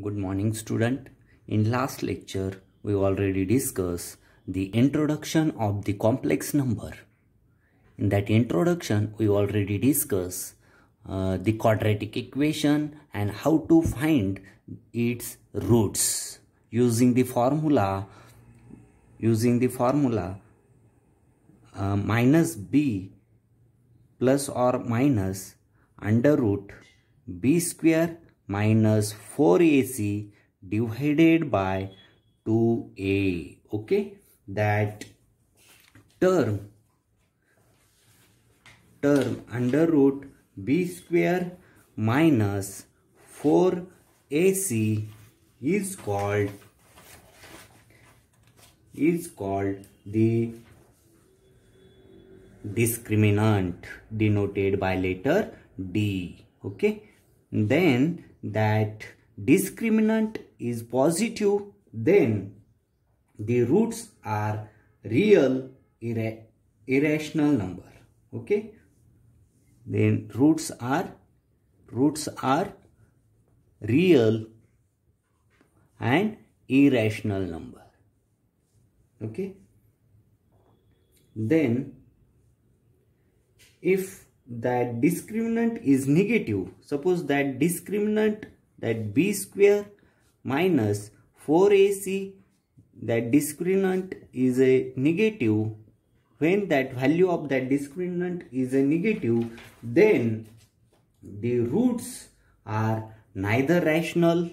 Good morning student. In last lecture, we already discussed the introduction of the complex number. In that introduction, we already discussed uh, the quadratic equation and how to find its roots using the formula using the formula uh, minus b plus or minus under root b square minus 4ac divided by 2a okay that term term under root b square minus 4ac is called is called the discriminant denoted by letter d okay then that discriminant is positive, then the roots are real irra irrational number. Okay. Then roots are roots are real and irrational number. Okay. Then if that discriminant is negative suppose that discriminant that b square minus 4ac that discriminant is a negative when that value of that discriminant is a negative then the roots are neither rational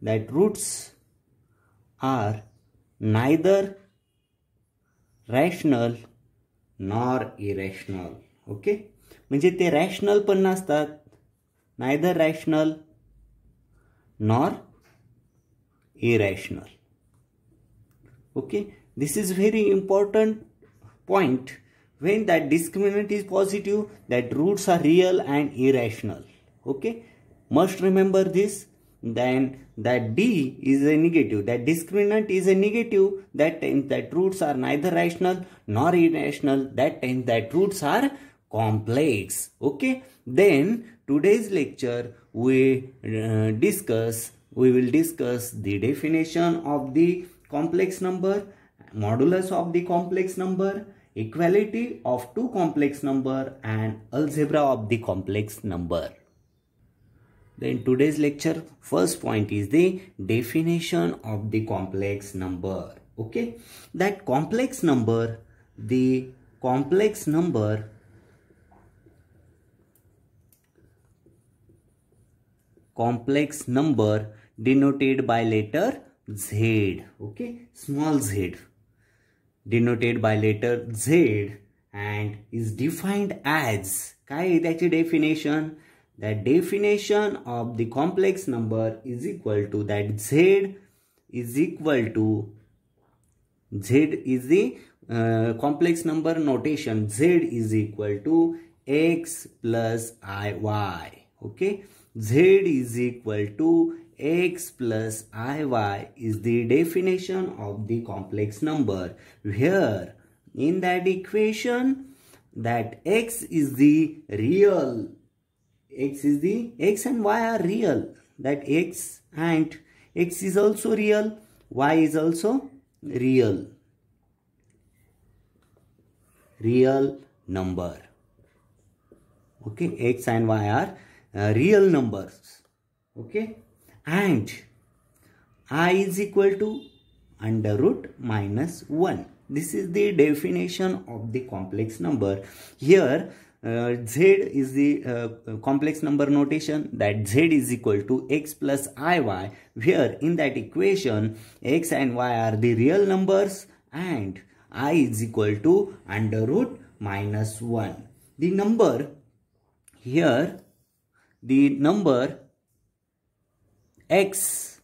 that roots are neither rational nor irrational okay म्हणजे ते rational पण नसतात neither rational nor irrational okay this is very important point when that discriminant is positive that roots are real and irrational okay must remember this then that d is a negative that discriminant is a negative that times that roots are neither rational nor irrational that times that roots are complex okay then today's lecture we uh, discuss we will discuss the definition of the complex number modulus of the complex number equality of two complex number and algebra of the complex number then today's lecture first point is the definition of the complex number okay that complex number the complex number complex number denoted by letter Z. Okay, small z denoted by letter Z and is defined as काय त्याची definition? That definition of the complex number is equal to that Z is equal to Z is the uh, complex number notation Z is equal to X plus IY. Okay z is equal to x plus iy is the definition of the complex number. Here, in that equation, that x is the real, x is the, x and y are real, that x and x is also real, y is also real, real number. Okay, x and y are uh, real numbers okay and i is equal to under root minus 1 this is the definition of the complex number here uh, z is the uh, complex number notation that z is equal to x plus iy where in that equation x and y are the real numbers and i is equal to under root minus 1 the number here the number x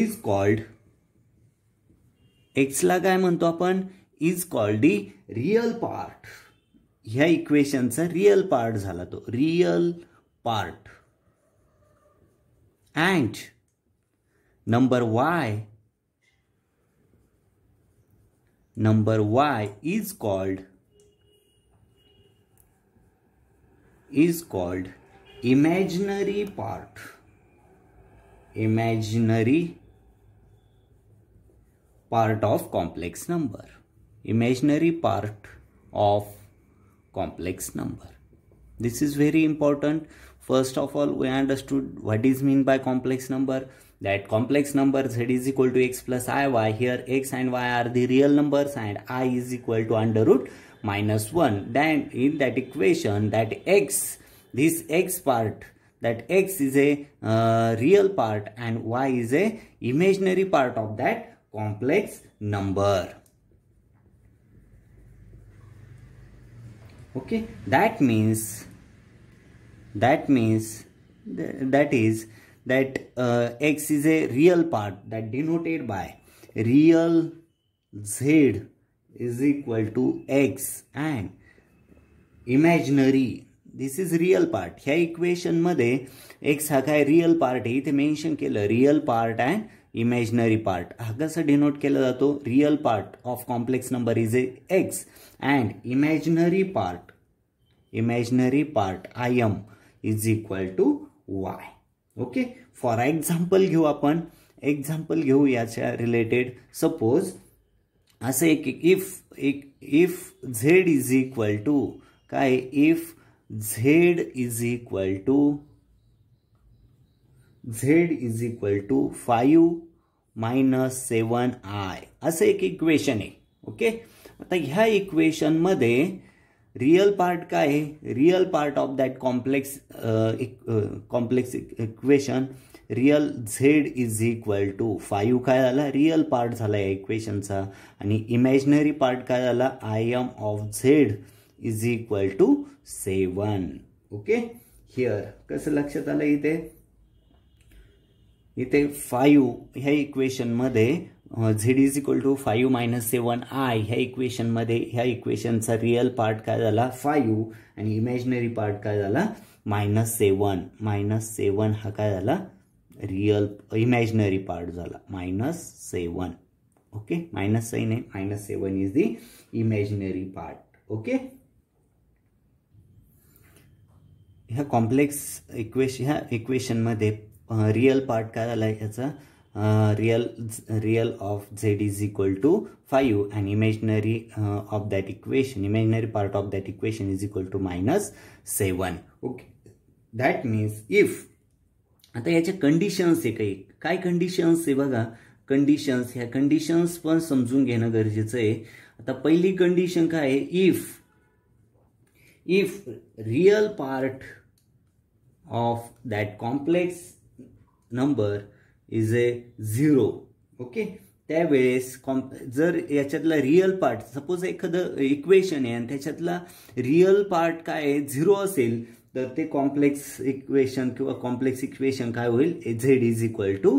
is called ला काय म्हणतो आपण is called the real part ह्या इक्वेशनचा real part झाला तो real part and number Y number Y is called is called imaginary part imaginary part of complex number imaginary part of complex number this is very important first of all we understood what is mean by complex number that complex number z is equal to x plus i y here x and y are the real numbers and i is equal to under root minus 1 then in that equation that x this x part that x is a uh, real part and y is a imaginary part of that complex number okay that means that means th that is that uh, x is a real part that denoted by real z is equal to x and imaginary this is real part ह्या इक्वेशनमध्ये x हा काय real part आहे इथे mention केलं real part and imaginary part हा कसं denote केला जातो real part of complex number is a X and imaginary part imaginary part I M is equal to Y okay for example घेऊ आपण example घेऊ याच्या रिलेटेड सपोज असं एक इफ एक if Z is equal to काय if Z is equal to Z is equal to five minus seven I असं एक इक्वेशन आहे ओके आता ह्या इक्वेशनमध्ये रियल पार्ट काय आहे real part of that complex complex equation real Z is equal to five काय झाला रिअल पार्ट झाला या इक्वेशनचा आणि इमॅजिनरी पार्ट काय झाला I M of Z is equal to seven okay here कसं लक्षात आलं इथे इथे फाईव्ह ह्या इक्वेशनमध्ये Z is equal to five minus seven I ह्या इक्वेशनमध्ये ह्या इक्वेशनचा रिअल पार्ट काय झाला फाईव्ह आणि इमॅजिनरी पार्ट काय झाला मायनस सेवन मायनस सेवन हा काय झाला रियल इमॅजिनरी पार्ट झाला मायनस सेवन ओके मायनस सही आहे minus seven is the imaginary part okay ह्या कॉम्प्लेक्स इक्वेशन ह्या इक्वेशनमध्ये रियल पार्ट काय झाला आहे real real of Z is equal to five and imaginary of that equation imaginary part of that equation is equal to minus seven okay that means if आता याचे conditions आहे काही काय कंडिशन्स आहे बघा कंडिशन्स ह्या कंडिशन्स पण समजून घेणं गरजेचं आहे आता पहिली कंडिशन काय आहे if if real part of that complex number is a zero okay त्यावेळेस कॉम जर याच्यातला रियल पार्ट सपोज एखादं इक्वेशन आहे आणि त्याच्यातला रियल पार्ट काय आहे झिरो असेल तर ते कॉम्प्लेक्स इक्वेशन किंवा कॉम्प्लेक्स इक्वेशन काय होईल झेड इज इक्वल टू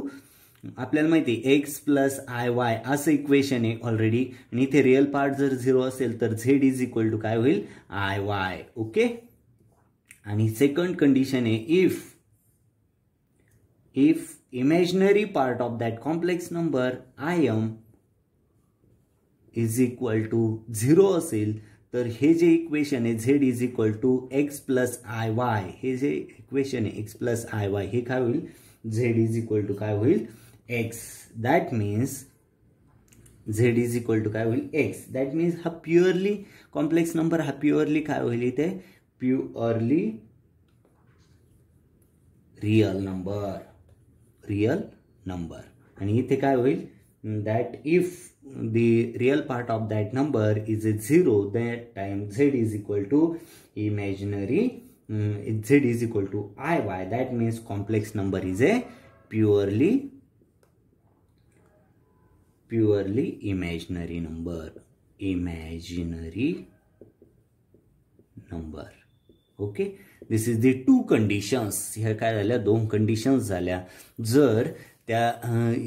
आपल्याला माहिती एक्स प्लस आय वाय असं इक्वेशन आहे ऑलरेडी आणि इथे रिअल पार्ट जर झिरो असेल तर झेड इज इक्वल टू काय होईल आय वाय ओके आणि सेकंड कंडिशन आहे if if imaginary part of that complex number I M is equal to zero असेल तर हे जे इक्वेशन आहे Z is equal to x plus I Y हे जे इक्वेशन आहे एक्स प्लस आय वाय हे काय होईल झेड इज इक्वल टू काय होईल X that means Z is equal to काय होईल एक्स दॅट मीन्स हा प्युअरली कॉम्प्लेक्स नंबर हा प्युअरली काय होईल इथे purely real number real number आणि इथे काय होईल that if the real part of that number is 0 then time z is equal to imaginary um, z is equal to iy that means complex number is a purely purely imaginary number imaginary number Okay. This is the two conditions. Here काय झाल्या दोन conditions. झाल्या जर त्या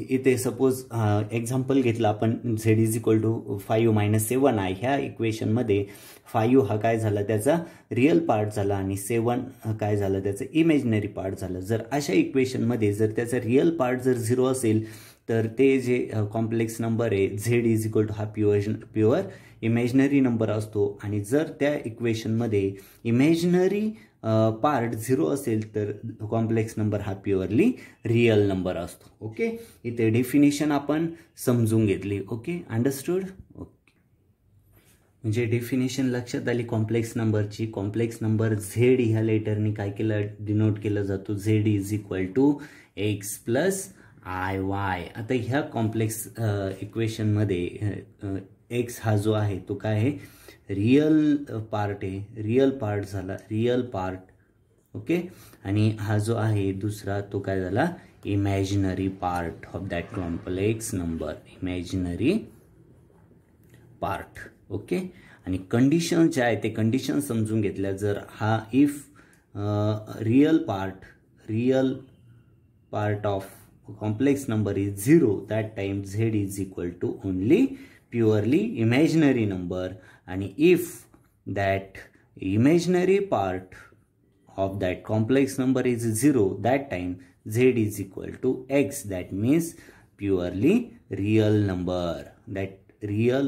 इथे suppose example घेतला आपण Z is equal to five minus seven आहे ह्या इक्वेशनमध्ये फायू हा काय झाला त्याचा रिअल पार्ट झाला आणि सेवन काय झालं त्याचं इमेजनरी पार्ट झालं जर अशा इक्वेशनमध्ये जर त्याचा रिअल पार्ट जर झिरो असेल तर ते जे कॉम्प्लेक्स नंबर आहे झेड इज इक्वल टू हा प्युअर प्युअर इमेजनरी नंबर असतो आणि जर त्या इक्वेशनमध्ये इमॅजिनरी पार्ट झिरो असेल तर कॉम्प्लेक्स नंबर हा प्युअरली रिअल नंबर असतो ओके इथे डेफिनेशन आपण समजून घेतली ओके अंडरस्टूड ओके म्हणजे डेफिनेशन लक्षात आली कॉम्प्लेक्स नंबरची कॉम्प्लेक्स नंबर झेड ह्या लेटरनी काय केलं डिनोट केला जातो Z is equal to x plus I Y आता ह्या कॉम्प्लेक्स इक्वेशनमध्ये एक्स हा जो आहे तो काय आहे रियल पार्ट आहे रियल पार्ट झाला रियल पार्ट ओके आणि हा जो आहे दुसरा तो काय झाला imaginary part of that complex number imaginary part okay आणि कंडिशन जे आहे ते कंडिशन समजून घेतल्या जर हा if real part real part of complex number is zero that time z is equal to only purely imaginary number and if that imaginary part of that complex number is 0 that time z is equal to x that means purely real number that real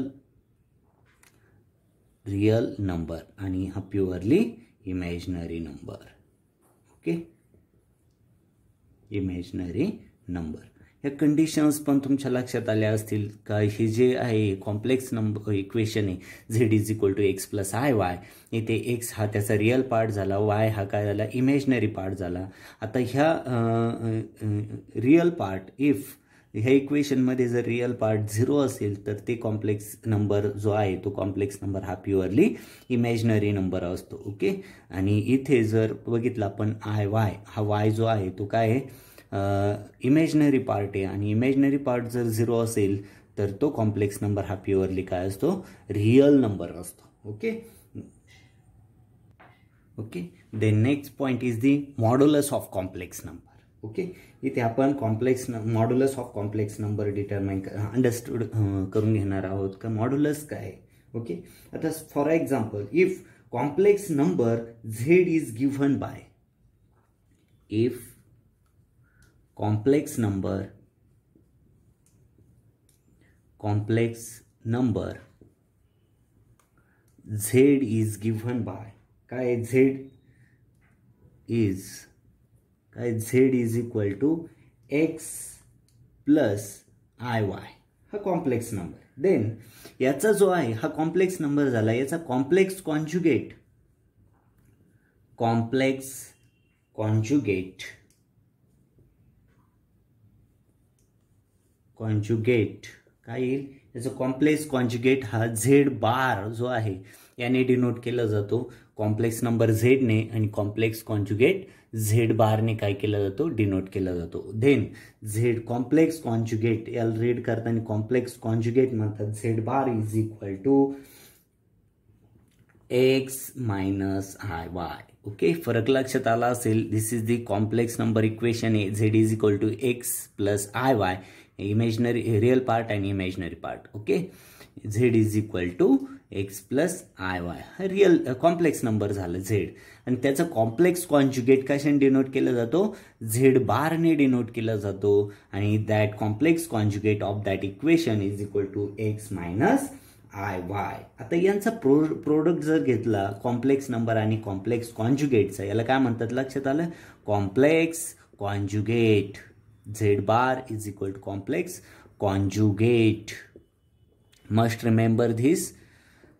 real number and हा purely imaginary number. Okay, imaginary number. या conditions पण तुमच्या लक्षात आल्या असतील का हे जे आहे कॉम्प्लेक्स नंबर इक्वेशन आहे Z is equal to x plus I y इथे एक्स हा त्याचा रिअल पार्ट झाला वाय हा काय झाला इमॅजिनरी पार्ट झाला आता ह्या रिअल पार्ट इफ ह्या इक्वेशनमध्ये जर रिअल पार्ट झिरो असेल तर ते कॉम्प्लेक्स नंबर जो आहे तो कॉम्प्लेक्स नंबर हा प्युअरली इमॅजिनरी नंबर असतो ओके आणि इथे जर बघितला आपण आय वाय हा वाय जो आहे तो काय आहे इमेजनरी पार्ट आहे आणि इमेजनरी पार्ट जर झिरो असेल तर तो कॉम्प्लेक्स नंबर हा प्युअरली काय असतो रिअल नंबर असतो okay okay then next point is the modulus of complex number okay इथे आपण complex modulus of complex number determine understood करून घेणार आहोत का मॉड्युलस काय ओके आता for example if complex number z is given by if complex number complex number z is given by काय z is काय z is equal to x plus I y हा complex number then याचा जो आहे हा complex number झाला याचा complex conjugate complex conjugate conjugate काय येईल त्याचं कॉम्प्लेक्स कॉन्जुगेट हा झेड बार जो आहे याने डिनोट केला जातो कॉम्प्लेक्स नंबर झेडने आणि कॉम्प्लेक्स कॉन्जुगेट झेड बारने काय केला जातो डिनोट केला जातो देन झेड कॉम्प्लेक्स कॉन्जुगेट याला रीड करताना कॉम्प्लेक्स कॉन्जुगेट म्हणतात z bar is equal to x minus i Y okay फरक लक्षात आला असेल this is the complex number equation a z is equal to x plus I y imaginary real part and imaginary part okay z is equal to x plus I y real complex number झालं z आणि त्याचं complex conjugate कशाने denote केला जातो Z बारने denote केला जातो आणि that complex conjugate of that equation is equal to x minus i Y आता यांचा प्रो प्रोडक्ट जर घेतला कॉम्प्लेक्स नंबर आणि कॉम्प्लेक्स कॉन्ज्युगेटचा याला काय म्हणतात लक्षात आलं complex conjugate z bar is equal to complex conjugate must remember this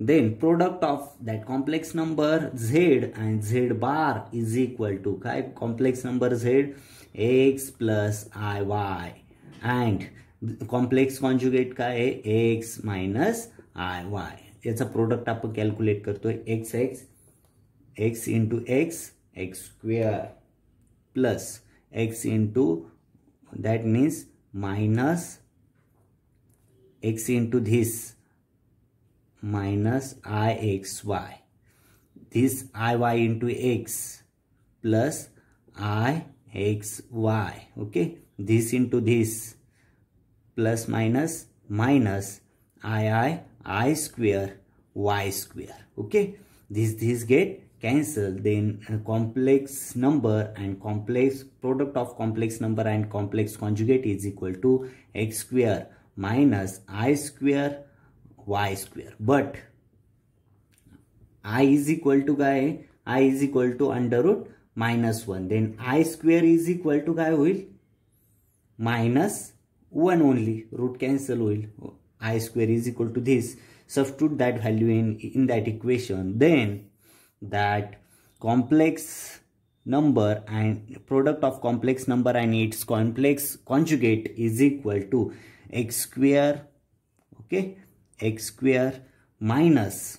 then product of that complex number z and z bar is equal to काय complex number z x plus I y and complex conjugate काय आहे x minus i y याचा product आपण calculate करतोय x x x into x x square plus x into that means minus x into this minus ixy this iy into x plus ixy okay this into this plus minus minus i i square y square okay this this get cancel then complex number and complex product of complex number and complex conjugate is equal to x square minus i square y square but i is equal to guy i is equal to under root minus 1 then i square is equal to guy will minus 1 only root cancel will i square is equal to this substitute that value in in that equation then that complex number and product of complex number and its complex conjugate is equal to x square okay x square minus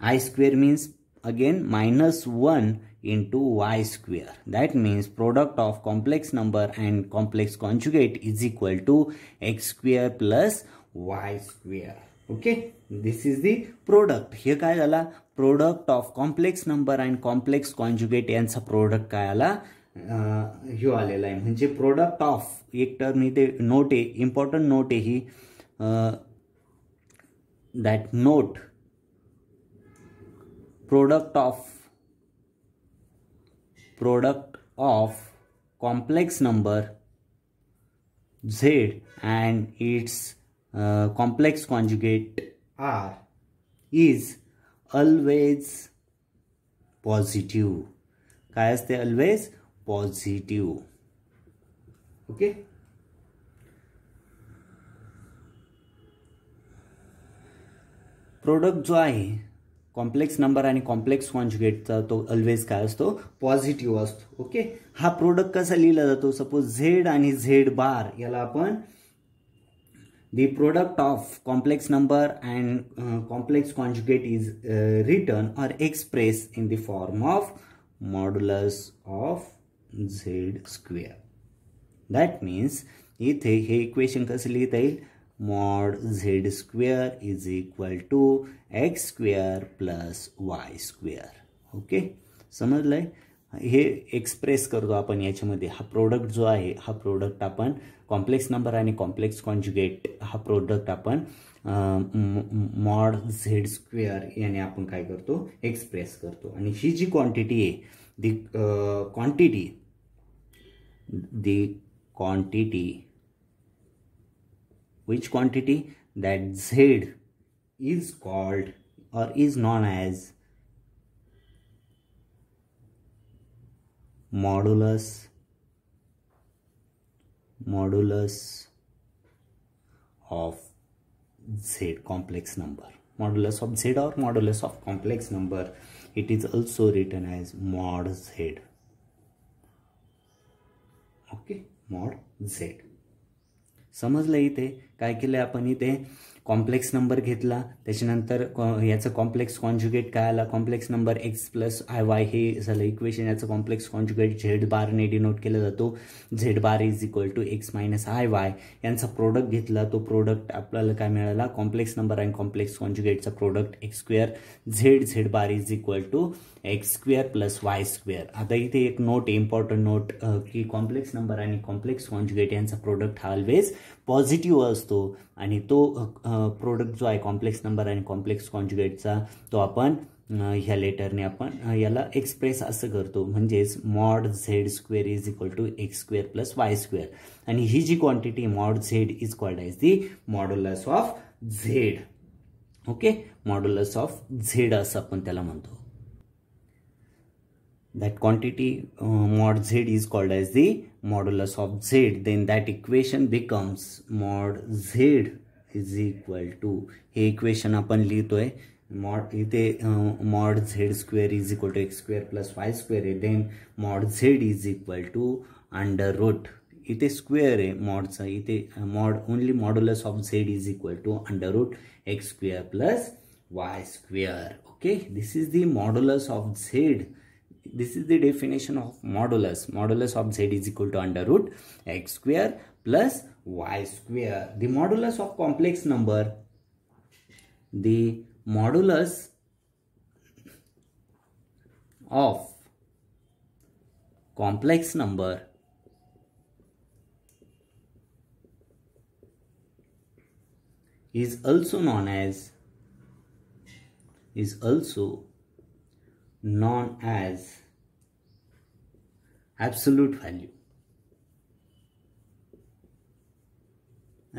i square means again minus 1 into y square that means product of complex number and complex conjugate is equal to x square plus y square okay this is the product हे काय झाला product of complex number and complex conjugate यांचा product काय आला ह्यो आलेला आहे म्हणजे प्रोडक्ट ऑफ एक टर्म इथे नोट आहे इम्पॉर्टंट नोट आहे ही that note product of product of complex number z and its complex conjugate are is always positive काय असते ऑलवेज पॉझिटिव्ह ओके प्रोडक्ट जो आहे कॉम्प्लेक्स नंबर आणि कॉम्प्लेक्स कॉन्जुगेटचा तो ऑलवेज काय असतो पॉझिटिव्ह असतो ओके हा प्रोडक्ट कसा लिहिला जातो सपोज झेड आणि झेड बार याला आपण the product of complex number and uh, complex conjugate is uh, written or expressed in the form of modulus of z square that means इथे हे इक्वेशन कसं लिहिता येईल mod z square is equal to x square plus y square okay समजलंय हे express करतो आपण याच्यामध्ये हा प्रोडक्ट जो आहे हा प्रोडक्ट आपण कॉम्प्लेक्स नंबर आणि कॉम्प्लेक्स कॉन्ज्युगेट हा प्रोडक्ट आपण मॉड झेड स्क्वेअर याने आपण काय करतो एक्सप्रेस करतो आणि ही जी क्वांटिटी आहे the quantity the quantity which quantity that z is called or is known as modulus modulus of z complex number modulus of z or modulus of complex number it is also written as mod z mod z. Z समजलं इथे काय केलं आपण इथे complex number घेतला त्याच्यानंतर याचं complex conjugate काय आला complex number x plus I Y हे झालं इक्वेशन याचं कॉम्प्लेक्स कॉन्ज्युगेट झेड बारने डिनोट केला जातो z bar is equal to x minus i y यांचा प्रोडक्ट घेतला तो प्रोडक्ट आपल्याला काय मिळाला कॉम्प्लेक्स नंबर आणि कॉम्प्लेक्स कॉन्ज्युगेटचा product x square z z bar is equal to x square plus y square आता इथे एक नोट इम्पॉर्टंट नोट की कॉम्प्लेक्स नंबर आणि कॉम्प्लेक्स कॉन्जुगेट यांचा प्रोडक्ट हा ऑलवेज पॉझिटिव्ह असतो असतो आणि तो प्रोडक्ट जो आहे कॉम्प्लेक्स नंबर आणि कॉम्प्लेक्स कॉन्ज्युगेटचा तो आपण ह्या लेटरने आपण याला एक्सप्रेस असं करतो म्हणजेच mod z square is equal to x square plus y square आणि ही जी quantity mod z is called as the modulus of z okay modulus of z असं आपण त्याला म्हणतो that quantity mod z is called as the modulus of z then that equation becomes mod z is equal to a equation upon lito a mod mod z square is equal to x square plus y square then mod z is equal to under root it is square mod it mod only modulus of z is equal to under root x square plus y square okay this is the modulus of z this is the definition of modulus. Modulus of z is equal to under root x square plus y square. The modulus of complex number, the modulus of complex number is also known as is also known as absolute value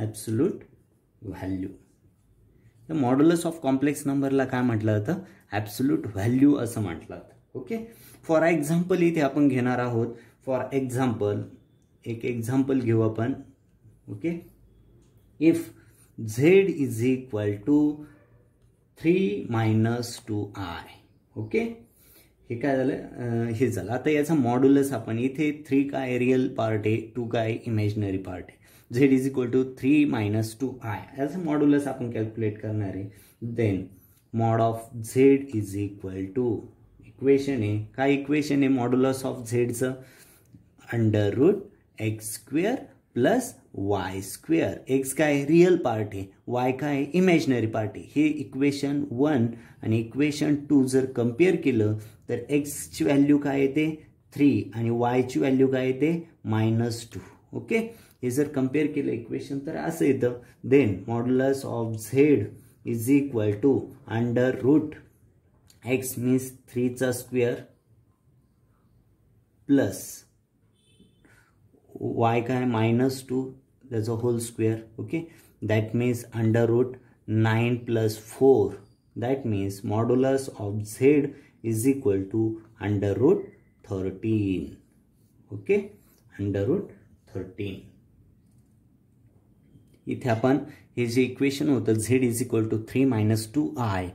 absolute value तर modulus of complex नंबरला काय म्हटलं जातं absolute value असं म्हटलं जातं okay for example इथे आपण घेणार आहोत फॉर एक्झाम्पल एक एक्झाम्पल घेऊ आपण okay if Z is equal to three minus two i okay हे काय झालं हे झालं आता याचा मॉड्युलस आपण इथे थ्री काय रिअल पार्ट आहे टू काय इमॅजिनरी पार्ट आहे Z is equal to three minus two i याचं मॉड्युलस आपण कॅल्क्युलेट करणार आहे then mod of Z is equal to equation आहे काय इक्वेशन आहे मॉड्युलस ऑफ झेडचं under root x square plus y square x काय रिअल पार्ट आहे वाय काय इमॅजिनरी पार्ट आहे हे इक्वेशन वन आणि इक्वेशन टू जर कम्पेअर केलं तर एक्सची व्हॅल्यू काय येते थ्री आणि वायची व्हॅल्यू काय येते मायनस टू ओके हे जर कम्पेअर केलं इक्वेशन तर असं येतं then modulus of Z is equal to under root x means थ्रीचा स्क्वेअर प्लस वाय काय मायनस टू त्याचा whole square okay that means under root nine plus four that means modulus of z is equal to under root 13 okay under root thirteen इथे आपण हे जे equation होतं z is equal to three minus two i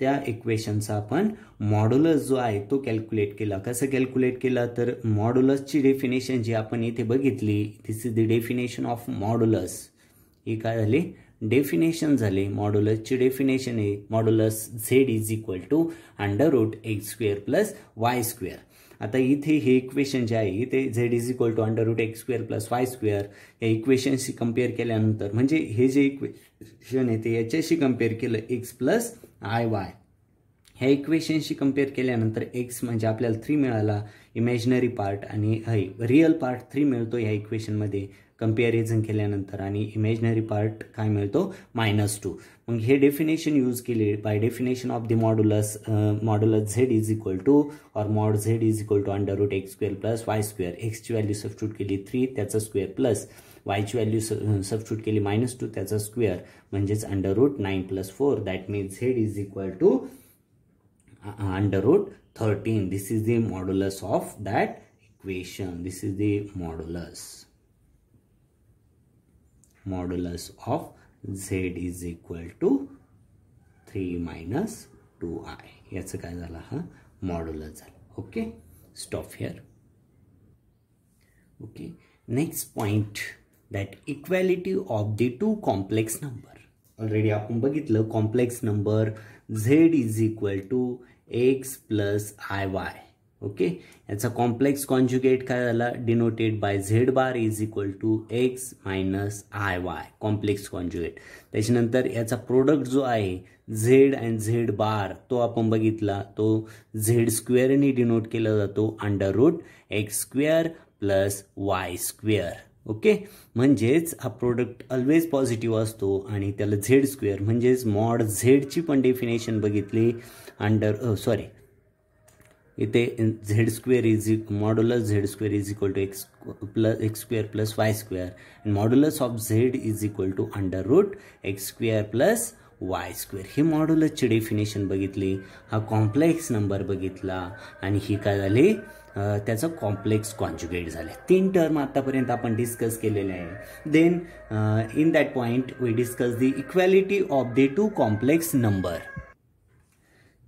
त्या इक्वेशनचा आपण modulus जो आहे तो कॅल्क्युलेट केला कसं कॅल्क्युलेट केला तर मॉड्युलसची डेफिनेशन जी आपण इथे बघितली this is the definition of modulus ही काय झाली डेफिनेशन झाले मॉड्युलसची डेफिनेशन आहे modulus z is equal to under root x square plus y square आता इथे हे इक्वेशन जे आहे इथे z is equal to under root x square plus y square या इक्वेशनशी कम्पेअर केल्यानंतर म्हणजे हे जे इक्वेशन आहे ते याच्याशी कम्पेअर केलं एक्स प्लस आय वाय ह्या इक्वेशनशी कम्पेअर केल्यानंतर एक्स म्हणजे आपल्याला थ्री मिळाला इमॅजिनरी पार्ट आणि रिअल पार्ट थ्री मिळतो ह्या इक्वेशनमध्ये कंपेरिजन केल्यानंतर आणि इमेजनरी पार्ट काय मिळतो मायनस टू मग हे डेफिनेशन यूज केले by definition of the modulus modulus z is equal to or mod z is equal to under root x square plus y square एक्सची व्हॅल्यू सबस्ट्यूट केली three त्याचा square plus वायची value substitute केली minus two त्याचा square म्हणजेच under root nine plus four that means Z is equal to under root thirteen this is the modulus of that equation this is the modulus modulus of z is equal to three minus two i याचं काय झालं हा modulus झालं okay stop here okay next point that equality of the two complex number already आपण बघितलं complex number z is equal to x plus I Y okay याचा complex conjugate काय झाला denoted by z bar is equal to x minus i y complex conjugate त्याच्यानंतर याचा product जो आहे Z and z बार तो आपण बघितला तो झेड स्क्वेअरनी डिनोट केला जातो under root x square plus y square okay म्हणजेच हा प्रोडक्ट ऑलवेज पॉझिटिव्ह असतो आणि त्याला झेड स्क्वेअर म्हणजेच मॉड झेडची पण डेफिनेशन बघितली अंडर सॉरी oh, इथे झेड स्क्वेअर इज इक modulus z square is equal to x plus x square plus y square modulus of Z is equal to under root x square plus y square हे मॉड्युलसची definition बघितली हा complex number बघितला आणि ही काय झाली त्याचं कॉम्प्लेक्स कॉन्ज्युगेट झाले तीन टर्म आतापर्यंत आपण डिस्कस केलेले आहे then in that point we discuss the equality of the two complex number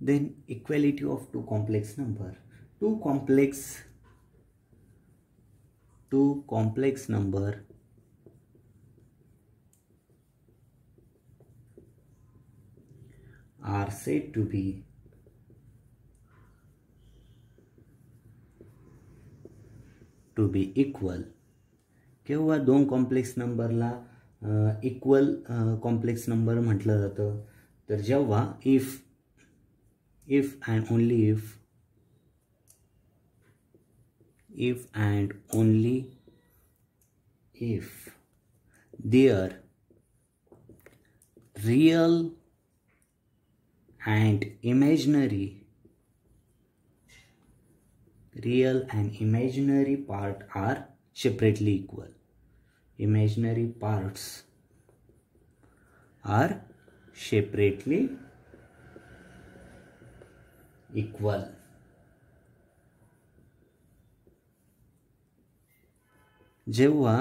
then equality of two complex number two complex two complex number are said to be to be equal केव्हा दोन complex नंबरला equal complex number म्हटलं जातं तर जेव्हा if if and only if if and only if their real and imaginary real and imaginary part are separately equal imaginary parts are separately equal जेव्हा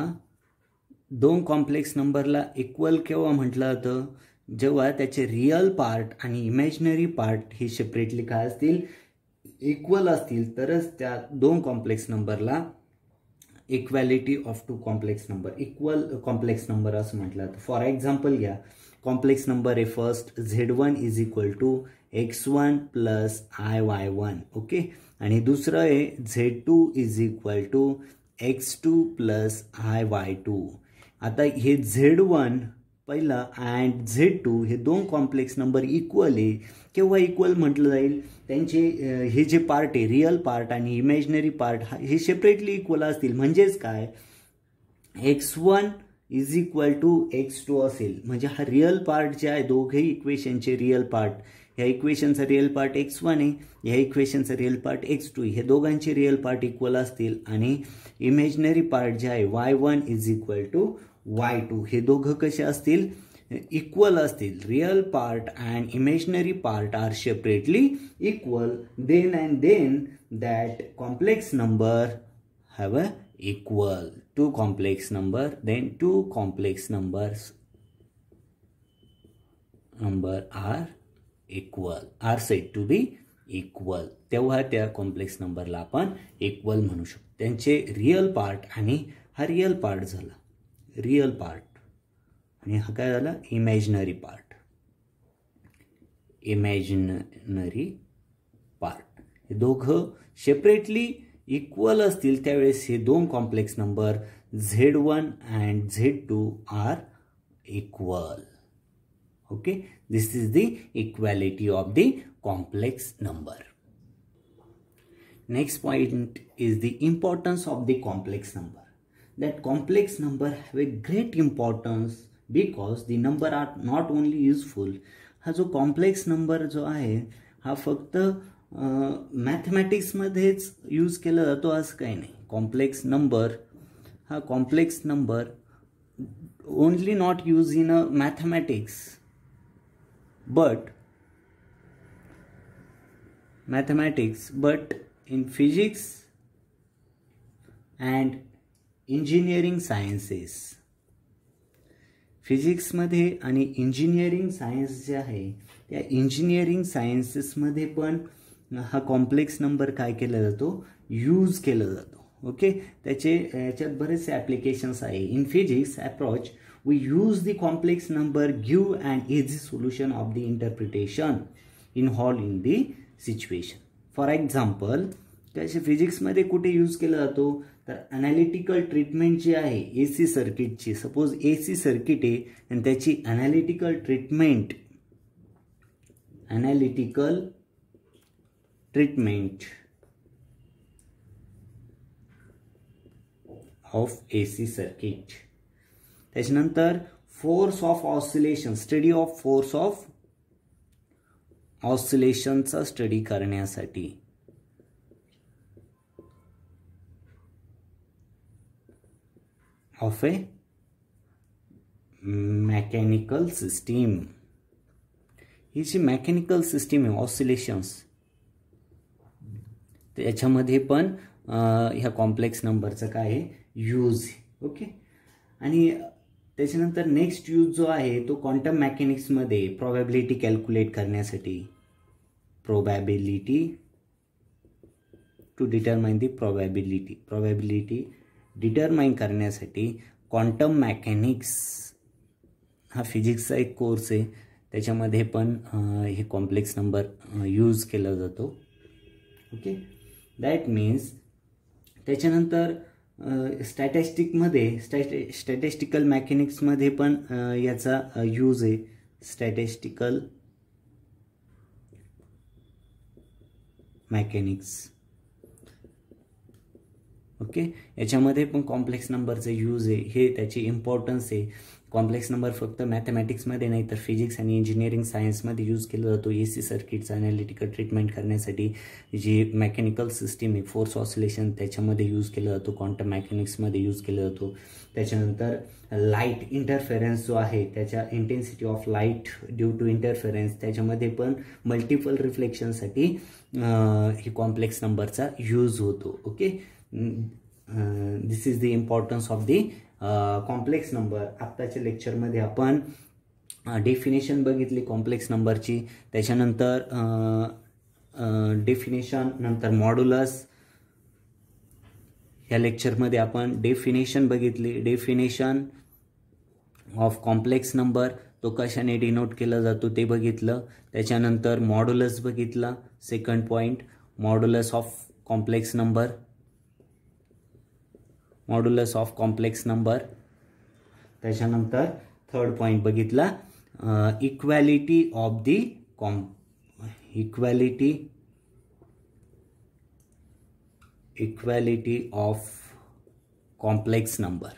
दोन complex नंबरला इक्वल केव्हा म्हटलं जातं जेव्हा त्याचे रिअल पार्ट आणि इमॅजिनरी पार्ट हे सेपरेटली काय असतील इक्वल असतील तरच त्या दोन कॉम्प्लेक्स नंबरला equality of two complex number equal complex number असं म्हटलं जातं फॉर एक्झाम्पल घ्या complex number a first z one is equal to x one plus I y one okay आणि दुसरं आहे z two is equal to x two plus I y two आता हे z one पहिला and z two हे दोन complex number equal आहे केव्हा इक्वल म्हटलं जाईल त्यांचे हे जे पार्ट आहे रिअल पार्ट आणि इमॅजिनरी पार्ट हे सेपरेटली इक्वल असतील म्हणजेच काय x one is equal to x two असेल म्हणजे हा रिअल पार्ट जे आहे दोघेही इक्वेशनचे रिअल पार्ट ह्या इक्वेशनचा रिअल पार्ट एक्स वन आहे ह्या इक्वेशनचा रिअल पार्ट एक्स टू हे दोघांचे रिअल पार्ट इक्वल असतील आणि इमेजनरी पार्ट जे आहे y one is equal to y two हे दोघं कसे असतील इक्वल असतील real part and imaginary part are separately equal then and then that complex number have a equal to complex number then two complex numbers number are equal are set to be equal तेव्हा त्या complex नंबरला आपण equal म्हणू शकतो त्यांचे real part आणि हा real part झाला रिअल पार्ट आणि हा काय झाला इमॅजिनरी पार्ट इमॅजिनरी पार्ट हे दोघं सेपरेटली इक्वल असतील त्यावेळेस हे दोन complex number z one and z two are equal Okay, this is the equality of the complex number. Next point is the importance of the complex number. That complex number have a great importance because the number are not only useful, हा जो complex number जो आहे हा फक्त मॅथमॅटिक्समध्येच use केला जातो असं काही नाही complex number हा uh, complex number only not use in a uh, mathematics but mathematics but in physics and engineering sciences फिजिक्समध्ये आणि इंजिनिअरिंग सायन्स जे आहे त्या इंजिनिअरिंग सायन्सेसमध्ये पण हा कॉम्प्लेक्स नंबर काय केला जातो यूज केला जातो ओके त्याचे याच्यात बरेचसे ॲप्लिकेशन्स आहे in physics approach we use the complex number give easy easy solution of the interpretation involved in the situation. For example त्याचे फिजिक्समध्ये कुठे यूज केला जातो तर अनालिटिकल ट्रीटमेंट जी आहे ए सी सर्किटची सपोज ए सी सर्किट आहे आणि त्याची analytical treatment analytical treatment of A C circuit त्याच्यानंतर force of oscillation study of force of ऑसिलेशनचा स्टडी करण्यासाठी ऑफ ए मॅकॅनिकल सिस्टीम ही जी मॅकॅनिकल सिस्टीम आहे ऑसिलेशन्स याच्यामध्ये पण ह्या कॉम्प्लेक्स नंबरचं काय आहे यूज ओके आणि त्याच्यानंतर नेक्स्ट यूज जो आहे तो क्वांटम मॅकॅनिक्समध्ये प्रॉबॅबिलिटी कॅल्क्युलेट करण्यासाठी probability to determine the probability probability determine करण्यासाठी क्वांटम मॅकॅनिक्स हा फिजिक्सचा एक कोर्स आहे त्याच्यामध्ये पण हे कॉम्प्लेक्स नंबर यूज केला जातो ओके दॅट मीन्स त्याच्यानंतर स्टॅटिस्टिकमध्ये स्टॅट स्टॅटिस्टिकल मॅकॅनिक्समध्ये पण याचा यूज आहे स्टॅटिस्टिकल मॅकॅनिक्स ओके याच्यामध्ये पण कॉम्प्लेक्स नंबरचा यूज आहे हे त्याची इम्पॉर्टन्स आहे कॉम्प्लेक्स नंबर फक्त मॅथमॅटिक्समध्ये नाही तर फिजिक्स आणि इंजिनिअरिंग सायन्समध्ये यूज केला जातो ए सी सर्किटचा अनालिटिकल ट्रीटमेंट करण्यासाठी जी मेकॅनिकल सिस्टीम आहे फोर्स ऑसिलेशन त्याच्यामध्ये यूज केला जातो क्वांटम मेकॅनिक्समध्ये यूज केला जातो त्याच्यानंतर लाईट इंटरफेरन्स जो आहे त्याच्या intensity of light due to interference त्याच्यामध्ये पण मल्टिपल रिफ्लेक्शनसाठी ही कॉम्प्लेक्स नंबरचा यूज होतो okay this is the importance of the complex number आत्ताच्या लेक्चरमध्ये आपण डेफिनेशन बघितली कॉम्प्लेक्स नंबरची त्याच्यानंतर डेफिनेशन नंतर मॉड्युलस या लेक्चरमध्ये आपण डेफिनेशन बघितली डेफिनेशन ऑफ कॉम्प्लेक्स नंबर तो कशाने डिनोट केला जातो ते बघितलं त्याच्यानंतर मॉड्युलस बघितला second point modulus of complex number modulus of complex number त्याच्यानंतर थर्ड पॉईंट बघितला equality of the com equality equality of complex number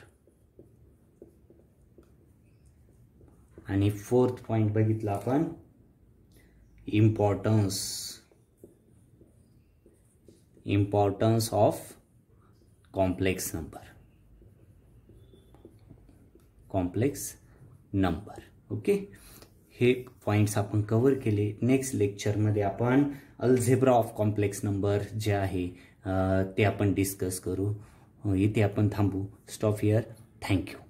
आणि फोर्थ पॉईंट बघितला आपण importance importance of complex number complex number okay हे points आपण cover केले next लेक्चरमध्ये आपण अल्झेब्रा ऑफ कॉम्प्लेक्स नंबर जे आहे ते आपण डिस्कस करू इथे आपण थांबू स्टॉप हिअर थँक्यू